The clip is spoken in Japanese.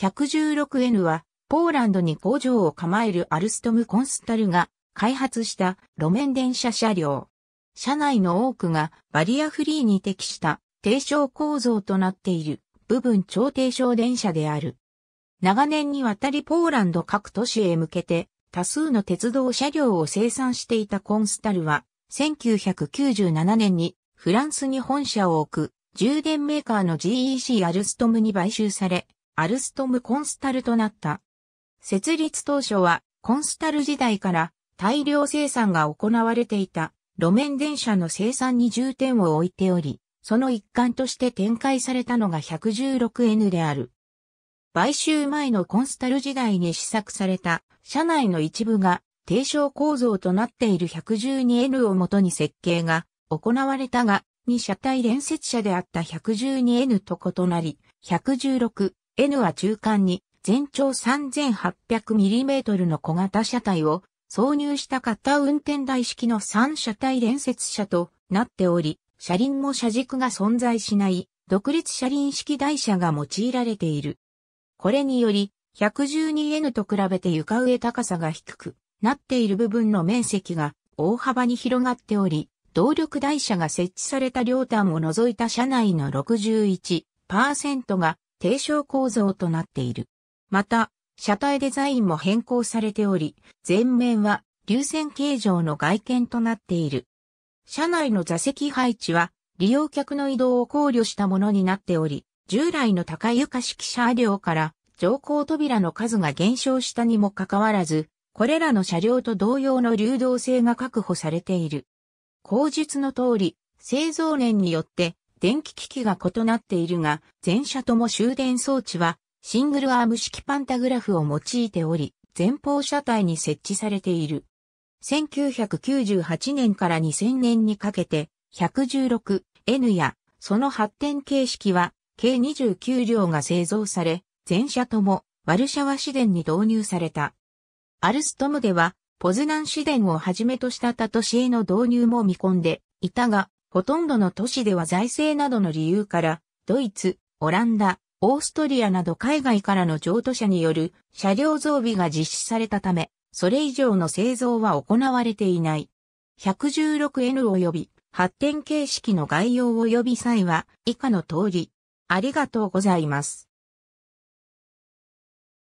116N は、ポーランドに工場を構えるアルストムコンスタルが開発した路面電車車両。車内の多くがバリアフリーに適した低床構造となっている部分超低床電車である。長年にわたりポーランド各都市へ向けて多数の鉄道車両を生産していたコンスタルは1997年にフランスに本社を置く充電メーカーの GEC アルストムに買収されアルストムコンスタルとなった。設立当初はコンスタル時代から大量生産が行われていた路面電車の生産に重点を置いており、その一環として展開されたのが 116N である。買収前のコンスタル時代に試作された車内の一部が低床構造となっている 112N をもとに設計が行われたが、2車体連接車であった 112N と異なり、116 N は中間に全長 3800mm の小型車体を挿入した型運転台式の3車体連接車となっており、車輪も車軸が存在しない独立車輪式台車が用いられている。これにより 112N と比べて床上高さが低くなっている部分の面積が大幅に広がっており、動力台車が設置された両端を除いた車内の61%が低床構造となっている。また、車体デザインも変更されており、前面は流線形状の外見となっている。車内の座席配置は利用客の移動を考慮したものになっており、従来の高床式車両から乗降扉の数が減少したにもかかわらず、これらの車両と同様の流動性が確保されている。口述の通り、製造年によって電気機器が異なっているが、全車とも終電装置はシングルアーム式パンタグラフを用いており、前方車体に設置されている。1998年から2000年にかけて 116N やその発展形式は計29両が製造され、全車ともワルシャワ市電に導入された。アルストムではポズナン市電をはじめとした他都市への導入も見込んでいたが、ほとんどの都市では財政などの理由から、ドイツ、オランダ、オーストリアなど海外からの譲渡者による車両増備が実施されたため、それ以上の製造は行われていない。116N 及び発展形式の概要及び際は以下の通り。ありがとうございます。